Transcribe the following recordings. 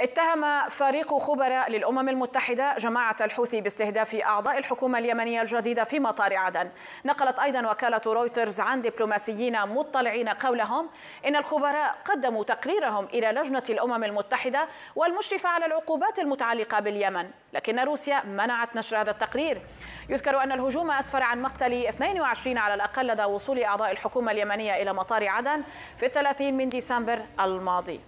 اتهم فريق خبراء للأمم المتحدة جماعة الحوثي باستهداف أعضاء الحكومة اليمنية الجديدة في مطار عدن نقلت أيضا وكالة رويترز عن دبلوماسيين مطلعين قولهم إن الخبراء قدموا تقريرهم إلى لجنة الأمم المتحدة والمشرفة على العقوبات المتعلقة باليمن لكن روسيا منعت نشر هذا التقرير يذكر أن الهجوم أسفر عن مقتل 22 على الأقل لدى وصول أعضاء الحكومة اليمنية إلى مطار عدن في 30 من ديسمبر الماضي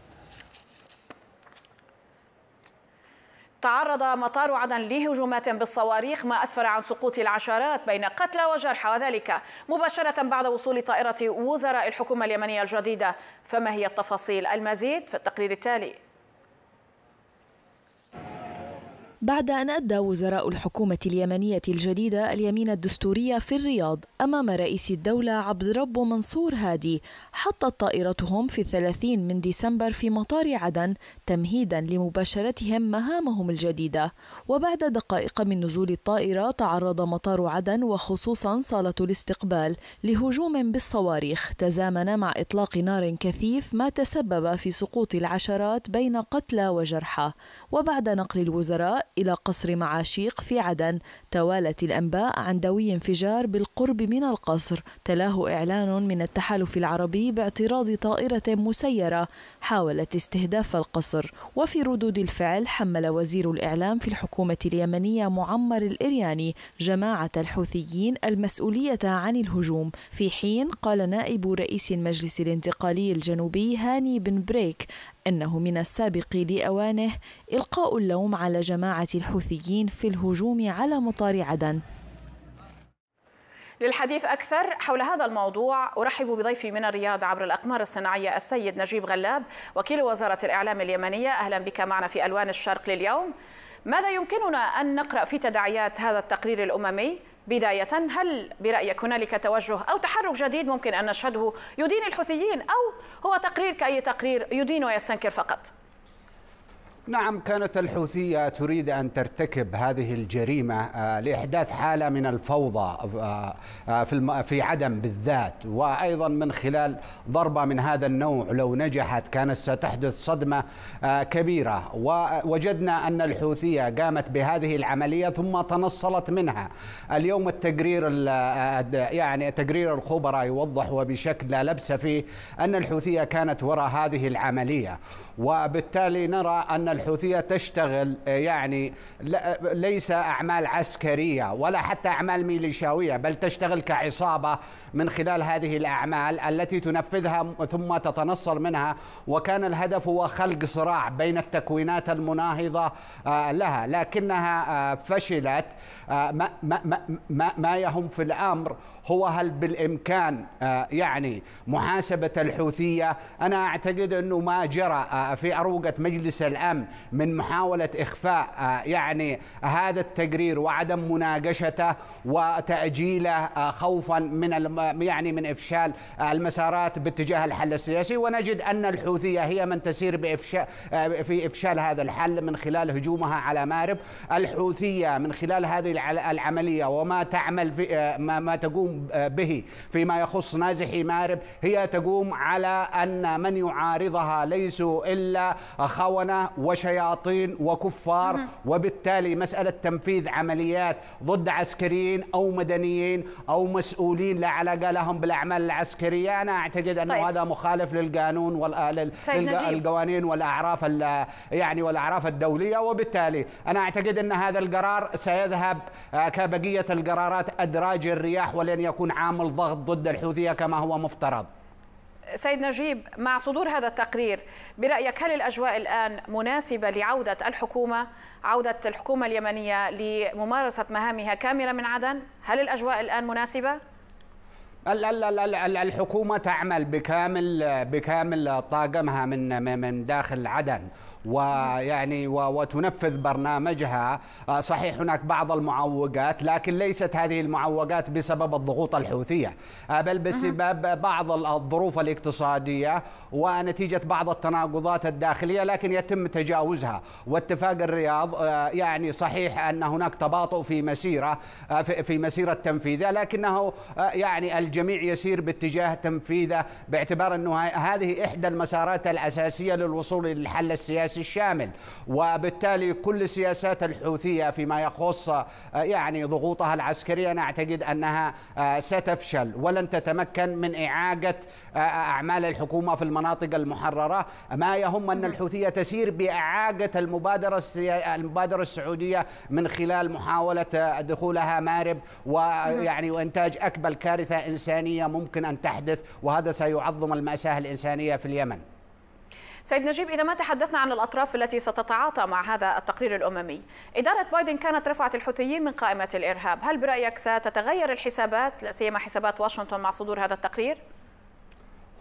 تعرض مطار عدن لهجومات بالصواريخ ما أسفر عن سقوط العشرات بين قتلى وجرحى وذلك مباشرة بعد وصول طائرة وزراء الحكومة اليمنية الجديدة فما هي التفاصيل المزيد في التقرير التالي بعد أن أدى وزراء الحكومة اليمنية الجديدة اليمين الدستورية في الرياض أمام رئيس الدولة عبد رب منصور هادي حطت طائرتهم في الثلاثين من ديسمبر في مطار عدن تمهيدا لمباشرتهم مهامهم الجديدة وبعد دقائق من نزول الطائرة تعرض مطار عدن وخصوصا صالة الاستقبال لهجوم بالصواريخ تزامن مع إطلاق نار كثيف ما تسبب في سقوط العشرات بين قتلى وجرحى وبعد نقل الوزراء إلى قصر معاشيق في عدن توالت الأنباء عن دوي انفجار بالقرب من القصر تلاه إعلان من التحالف العربي باعتراض طائرة مسيرة حاولت استهداف القصر وفي ردود الفعل حمل وزير الإعلام في الحكومة اليمنية معمر الإرياني جماعة الحوثيين المسؤولية عن الهجوم في حين قال نائب رئيس المجلس الانتقالي الجنوبي هاني بن بريك أنه من السابق لأوانه إلقاء اللوم على جماعة الحوثيين في الهجوم على مطار عدن للحديث أكثر حول هذا الموضوع أرحب بضيفي من الرياض عبر الأقمار الصناعية السيد نجيب غلاب وكيل وزارة الإعلام اليمنية أهلا بك معنا في ألوان الشرق لليوم ماذا يمكننا أن نقرأ في تداعيات هذا التقرير الأممي بداية هل برأيك هنالك توجه أو تحرك جديد ممكن أن نشهده يدين الحوثيين أو هو تقرير كأي تقرير يدين ويستنكر فقط؟ نعم كانت الحوثية تريد أن ترتكب هذه الجريمة آه، لإحداث حالة من الفوضى آه، آه، في عدن بالذات وأيضا من خلال ضربة من هذا النوع لو نجحت كانت ستحدث صدمة كبيرة ووجدنا أن الحوثية قامت بهذه العملية ثم تنصلت منها اليوم التقرير يعني تقرير الخبراء يوضح وبشكل لا لبس فيه أن الحوثية كانت وراء هذه العملية وبالتالي نرى أن الحوثية تشتغل آه، يعني ليس أعمال عسكرية ولا حتى أعمال ميليشياوية بل تشتغل كعصابة من خلال هذه الأعمال التي تنفذها ثم تتنصل منها وكان الهدف هو خلق صراع بين التكوينات المناهضة آه، لها لكنها آه، فشلت ما, ما, ما, ما يهم في الأمر هو هل بالإمكان يعني محاسبة الحوثية أنا أعتقد أنه ما جرى في أروقة مجلس الأمن من محاولة إخفاء آه، يعني هذا التقرير وعدم مناقشته وتأجيله آه، خوفا من يعني من إفشال آه، المسارات باتجاه الحل السياسي ونجد أن الحوثية هي من تسير بإفشال في إفشال هذا الحل من خلال هجومها على مارب الحوثية من خلال هذه العملية وما تعمل في ما تقوم به فيما يخص نازحي مارب هي تقوم على أن من يعارضها ليسوا إلا خونة وشياطين وكفار وبالتالي مسألة تنفيذ عمليات ضد عسكريين أو مدنيين أو مسؤولين لا علاقة لهم بالأعمال العسكرية أنا أعتقد أنه طيب. هذا مخالف للقانون والقوانين والأعراف يعني والأعراف الدولية وبالتالي أنا أعتقد أن هذا القرار سيذهب آه، كبقية القرارات أدراج الرياح ولن يكون عامل ضغط ضد الحوثية كما هو مفترض سيد نجيب مع صدور هذا التقرير برأيك هل الأجواء الآن مناسبة لعودة الحكومة عودة الحكومة اليمنية لممارسة مهامها كاملة من عدن هل الأجواء الآن مناسبة؟ الحكومة تعمل بكامل بكامل طاقمها من من داخل عدن ويعني وتنفذ برنامجها آه، صحيح هناك بعض المعوقات لكن ليست هذه المعوقات بسبب الضغوط الحوثية آه، بل بسبب بعض الظروف الاقتصادية ونتيجة بعض التناقضات الداخلية لكن يتم تجاوزها واتفاق الرياض آه، يعني صحيح أن هناك تباطؤ في مسيرة في مسيرة تنفيذه لكنه يعني الجميع يسير باتجاه تنفيذه باعتبار أنه هذه إحدى المسارات الأساسية للوصول للحل السياسي السياسي الشامل وبالتالي كل السياسات الحوثية فيما يخص آه، يعني ضغوطها العسكرية نعتقد أنها آه، ستفشل ولن تتمكن من إعاقة آه، أعمال الحكومة في المناطق المحررة ما يهم أن نعم. الحوثية تسير بإعاقة المبادرة المبادرة السعودية من خلال محاولة دخولها مارب ويعني نعم. وإنتاج أكبر كارثة إنسانية ممكن أن تحدث وهذا سيعظم المأساة الإنسانية في اليمن سيد نجيب إذا ما تحدثنا عن الأطراف التي ستتعاطى مع هذا التقرير الأممي إدارة بايدن كانت رفعت الحوثيين من قائمة الإرهاب هل برأيك ستتغير الحسابات لا سيما حسابات واشنطن مع صدور هذا التقرير؟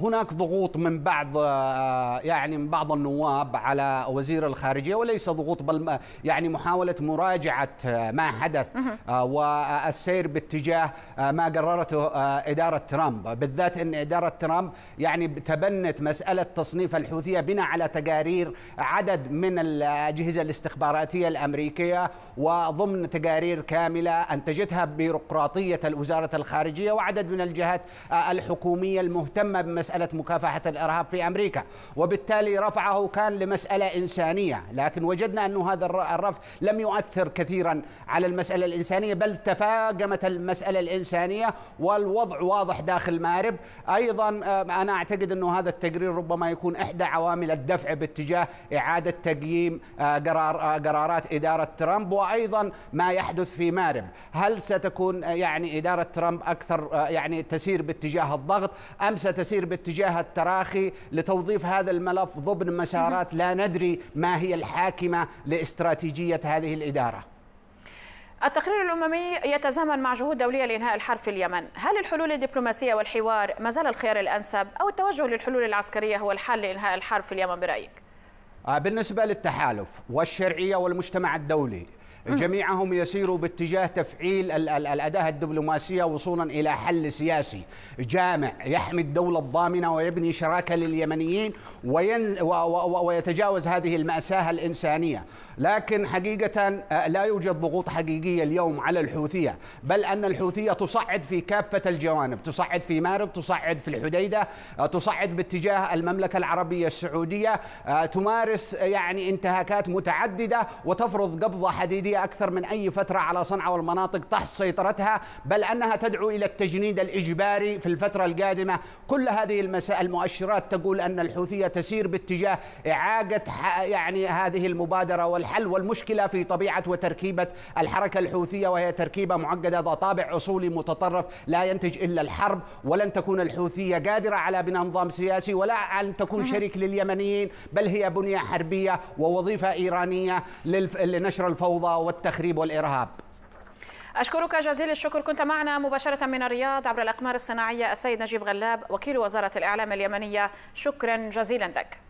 هناك ضغوط من بعض آه، آه، يعني من بعض النواب على وزير الخارجيه وليس ضغوط بل آه، يعني محاوله مراجعه ما حدث والسير باتجاه ما قررته اداره ترامب بالذات ان اداره ترامب يعني تبنت مساله تصنيف الحوثيه بناء على تقارير عدد من الاجهزه الاستخباراتيه الامريكيه وضمن تقارير كامله انتجتها بيروقراطيه وزاره الخارجيه وعدد من الجهات الحكوميه المهتمه بمسألة مسألة مكافحة الإرهاب في أمريكا وبالتالي رفعه كان لمسألة إنسانية لكن وجدنا أن هذا الرفع لم يؤثر كثيرا على المسألة الإنسانية بل تفاقمت المسألة الإنسانية والوضع واضح داخل مارب أيضا أنا أعتقد أن هذا التقرير ربما يكون إحدى عوامل الدفع باتجاه إعادة تقييم آه، قرار آه، قرارات إدارة ترامب وأيضا ما يحدث في مارب هل ستكون آه، يعني إدارة ترامب أكثر يعني تسير باتجاه الضغط أم ستسير باتجاه اتجاه التراخي لتوظيف هذا الملف ضمن مسارات لا ندري ما هي الحاكمة لاستراتيجية هذه الإدارة التقرير الأممي يتزامن مع جهود دولية لإنهاء الحرب في اليمن هل الحلول الدبلوماسية والحوار ما زال الخيار الأنسب أو التوجه للحلول العسكرية هو الحل لإنهاء الحرب في اليمن برأيك؟ آه، بالنسبة للتحالف والشرعية والمجتمع الدولي جميعهم يسيروا باتجاه تفعيل الأداة الدبلوماسية وصولا إلى حل سياسي جامع يحمي الدولة الضامنة ويبني شراكة لليمنيين وين ويتجاوز هذه المأساة الإنسانية لكن حقيقة آه، لا يوجد ضغوط حقيقية اليوم على الحوثية بل أن الحوثية تصعد في كافة الجوانب تصعد في مارب تصعد في الحديدة آه، تصعد باتجاه المملكة العربية السعودية آه، تمارس يعني انتهاكات متعددة وتفرض قبضة حديدية السعودية أكثر من أي فترة على صنعاء والمناطق تحت سيطرتها بل أنها تدعو إلى التجنيد الإجباري في الفترة القادمة كل هذه المسائل المؤشرات تقول أن الحوثية تسير باتجاه إعاقة يعني هذه المبادرة والحل والمشكلة في طبيعة وتركيبة الحركة الحوثية وهي تركيبة معقدة ذا طابع أصولي متطرف لا ينتج إلا الحرب ولن تكون الحوثية قادرة على بناء نظام سياسي ولا أن تكون شريك لليمنيين بل هي بنية حربية ووظيفة إيرانية لنشر الفوضى والتخريب والإرهاب أشكرك جزيل الشكر كنت معنا مباشرة من الرياض عبر الأقمار الصناعية السيد نجيب غلاب وكيل وزارة الإعلام اليمنية شكرا جزيلا لك